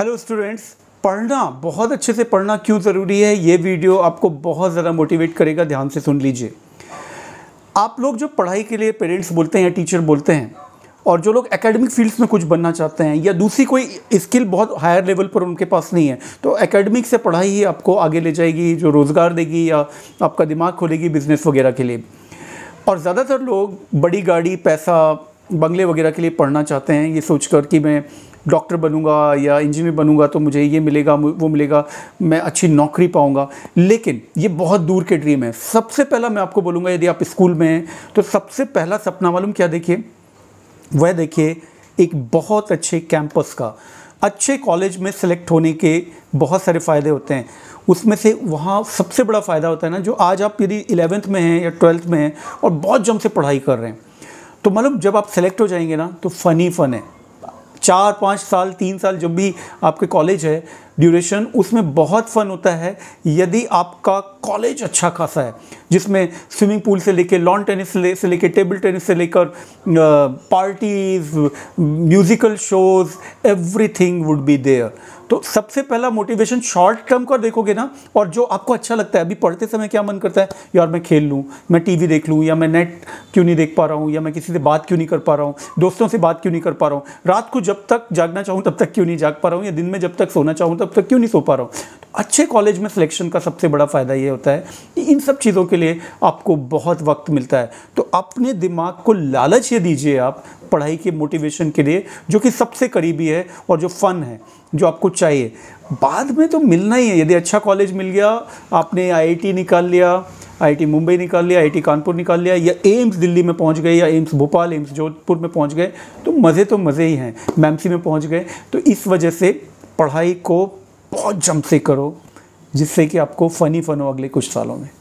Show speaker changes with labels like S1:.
S1: hello students पढ़ना बहुत अच्छे से पढ़ना क्यों ज़रूरी है ये वीडियो आपको बहुत ज़्यादा मोटिवेट करेगा ध्यान से सुन लीजिए आप लोग जो पढ़ाई के लिए पेरेंट्स बोलते हैं या टीचर बोलते हैं और जो लोग एकेडमिक फील्ड्स में कुछ बनना चाहते हैं या दूसरी कोई स्किल बहुत हायर लेवल पर उनके पास नहीं है तो एकेडमिक से पढ़ाई ही आपको आगे ले जाएगी जो रोज़गार देगी या आपका दिमाग खोलेगी बिज़नेस वगैरह के लिए और ज़्यादातर लोग बड़ी गाड़ी पैसा बंगले वगैरह के लिए पढ़ना चाहते हैं ये सोच कर कि मैं डॉक्टर बनूंगा या इंजीनियर बनूंगा तो मुझे ये मिलेगा वो मिलेगा मैं अच्छी नौकरी पाऊंगा लेकिन ये बहुत दूर के ड्रीम है सबसे पहला मैं आपको बोलूँगा यदि आप स्कूल में हैं तो सबसे पहला सपना मालूम क्या देखिए वह देखिए एक बहुत अच्छे कैंपस का अच्छे कॉलेज में सेलेक्ट होने के बहुत सारे फ़ायदे होते हैं उसमें से वहाँ सबसे बड़ा फ़ायदा होता है ना जो आज आप यदि इलेवेंथ में हैं या ट्वेल्थ में हैं और बहुत जम से पढ़ाई कर रहे हैं तो मतलब जब आप सेलेक्ट हो जाएंगे ना तो फ़नी फ़न है चार पाँच साल तीन साल जब भी आपके कॉलेज है ड्यूरेशन उसमें बहुत फ़न होता है यदि आपका कॉलेज अच्छा खासा है जिसमें स्विमिंग पूल से लेकर लॉन टेनिस ले, से लेकर टेबल टेनिस से लेकर parties musical shows everything would be there तो सबसे पहला मोटिवेशन शॉर्ट टर्म का देखोगे ना और जो आपको अच्छा लगता है अभी पढ़ते समय क्या मन करता है यार मैं खेल लूँ मैं टीवी देख लूँ या मैं नेट क्यों नहीं देख पा रहा हूँ या मैं किसी से बात क्यों नहीं कर पा रहा हूँ दोस्तों से बात क्यों नहीं कर पा रहा हूँ रात को जब तक जागना चाहूँ तब तक क्यों नहीं जाग पा रहा हूँ या दिन में जब तक सोना चाहूँ तब तब तक क्यों नहीं सो पा रहा हूँ तो अच्छे कॉलेज में सिलेक्शन का सबसे बड़ा फ़ायदा ये होता है कि इन सब चीज़ों के लिए आपको बहुत वक्त मिलता है तो अपने दिमाग को लालच ये दीजिए आप पढ़ाई के मोटिवेशन के लिए जो कि सबसे करीबी है और जो फ़न है जो आपको चाहिए बाद में तो मिलना ही है यदि अच्छा कॉलेज मिल गया आपने आईआईटी निकाल लिया आईआईटी मुंबई निकाल लिया आईआईटी कानपुर निकाल लिया या एम्स दिल्ली में पहुंच गए या एम्स भोपाल एम्स जोधपुर में पहुंच गए तो मज़े तो मज़े ही हैं मैमसी में पहुंच गए तो इस वजह से पढ़ाई को बहुत जंप से करो जिससे कि आपको फ़नी फन हो अगले कुछ सालों में